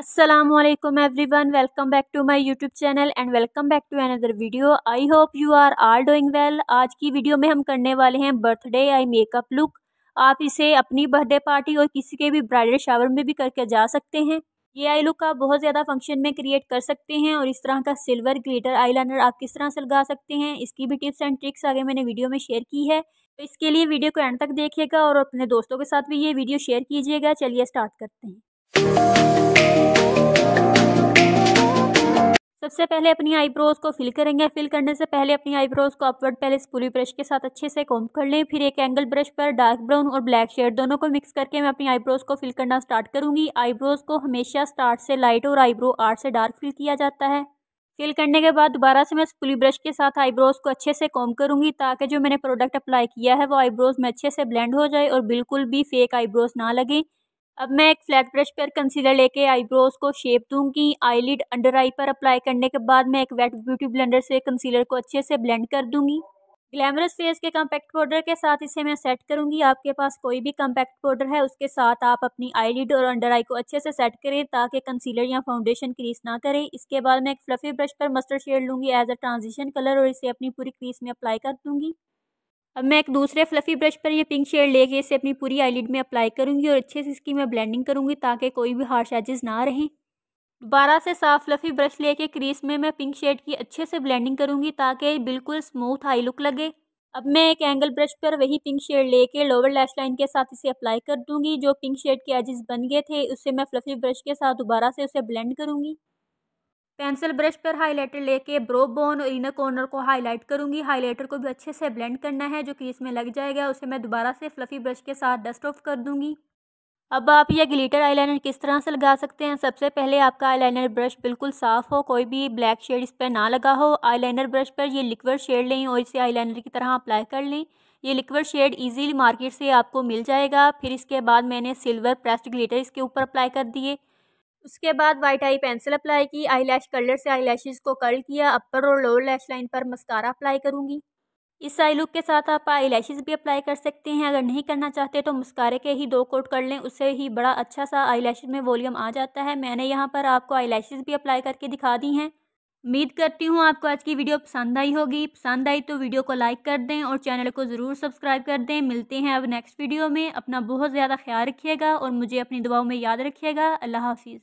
every everyone welcome back to my YouTube channel and welcome back to another video I hope you are all doing well आज की video में हम करने वाले हैं birthday eye makeup look आप इसे अपनी बर्थडे पार्टी और किसी के भी ब्राइडल शावर में भी करके जा सकते हैं ये आई लुक आप बहुत ज़्यादा फंक्शन में क्रिएट कर सकते हैं और इस तरह का सिल्वर ग्लिटर आईलाइनर आप किस तरह से लगा सकते हैं इसकी भी टिप्स एंड ट्रिक्स आगे मैंने वीडियो में शेयर की है तो इसके लिए वीडियो को एंड तक देखिएगा और अपने दोस्तों के साथ भी ये वीडियो शेयर कीजिएगा चलिए स्टार्ट करते हैं सबसे पहले अपनी आईब्रोज को फिल करेंगे फिल करने से पहले अपनी आईब्रोज को अपवर्ड पहले स्पूली ब्रश के साथ अच्छे से कोम कर लें फिर एक एंगल ब्रश पर डार्क ब्राउन और ब्लैक शेड दोनों को मिक्स करके मैं अपनी आईब्रोज को फिल करना स्टार्ट करूंगी आईब्रोज को हमेशा स्टार्ट से लाइट और आईब्रो आर्ट से डार्क फिल किया जाता है फिल करने के बाद दोबारा से मैं स्पूली ब्रश के साथ आईब्रोज को अच्छे से कॉम करूंगी ताकि जो मैंने प्रोडक्ट अप्लाई किया है वो आईब्रोज में अच्छे से ब्लेंड हो जाए और बिल्कुल भी फेक आईब्रोज ना लगे अब मैं एक फ्लैट ब्रश पर कंसीलर लेके आईब्रोज को शेप दूंगी आईलिड अंडर आई पर अप्लाई करने के बाद मैं एक वेट ब्यूटी ब्लेंडर से कंसीलर को अच्छे से ब्लेंड कर दूंगी ग्लैमरस फेस के कम्पैक्ट पाउडर के साथ इसे मैं सेट करूंगी आपके पास कोई भी कम्पैक्ट पाउडर है उसके साथ आप अपनी आईलिड और अंडर आई को अच्छे से सेट करें ताकि कंसीलर या फाउंडेशन क्रीस ना करें इसके बाद मैं एक फ्लफी ब्रश पर मस्टर्ड शेड लूंगी एज अ ट्रांजिशन कलर और इसे अपनी पूरी क्रीस में अप्लाई कर दूंगी अब मैं एक दूसरे फ्लफ़ी ब्रश पर ये पिंक शेड लेके इसे अपनी पूरी आईलिड में अप्लाई करूँगी और अच्छे से इसकी मैं ब्लेंडिंग करूँगी ताकि कोई भी हार्श एजेस ना रहें दोबारा से साफ फ्लफ़ी ब्रश लेके क्रीज में मैं पिंक शेड की अच्छे से ब्लेंडिंग करूँगी ताकि बिल्कुल स्मूथ हाई लुक लगे अब मैं एक एंगल ब्रश पर वही पिंक शेड लेके लोअर लैश लाइन के साथ इसे अप्लाई कर दूंगी जो पिंक शेड के एजेस बन गए थे उससे मैं फ्लफ़ी ब्रश के साथ दोबारा से उसे ब्लेंड करूंगी पेंसिल ब्रश पर हाइलाइटर लेके ब्रो बोन और इनर कॉर्नर को हाईलाइट करूँगी हाईलाइटर को भी अच्छे से ब्लेंड करना है जो क्रीज में लग जाएगा उसे मैं दोबारा से फ्लफ़ी ब्रश के साथ डस्ट ऑफ कर दूँगी अब आप यह ग्लिटर आईलाइनर किस तरह से लगा सकते हैं सबसे पहले आपका आईलाइनर ब्रश बिल्कुल साफ़ हो कोई भी ब्लैक शेड इस पर ना लगा हो आईलाइनर ब्रश पर यह लिक्विड शेड लें और इसे आईलाइनर की तरह अप्लाई कर लें ये लिक्विड शेड इजीली मार्केट से आपको मिल जाएगा फिर इसके बाद मैंने सिल्वर प्रेस्ड ग्लिटर इसके ऊपर अप्लाई कर दिए उसके बाद वाइट आई पेंसिल अप्लाई की आई लैश कलर से आई लैशेज़ को कर्ल किया अपर और लोअर लैश लाइन पर मस्कारा अप्लाई करूँगी इस आई लुक के साथ आप आई लैशेज़ भी अप्लाई कर सकते हैं अगर नहीं करना चाहते तो मस्कारे के ही दो कोट कर लें उससे ही बड़ा अच्छा सा आई लैशेज़ में वॉल्यूम आ जाता है मैंने यहाँ पर आपको आई लैशेज़ भी अप्लाई करके दिखा दी हैं उम्मीद करती हूँ आपको आज की वीडियो पसंद आई होगी पसंद आई तो वीडियो को लाइक कर दें और चैनल को ज़रूर सब्सक्राइब कर दें मिलते हैं अब नेक्स्ट वीडियो में अपना बहुत ज़्यादा ख्याल रखिएगा और मुझे अपनी दुआओं में याद रखिएगा अल्लाह हाफिज़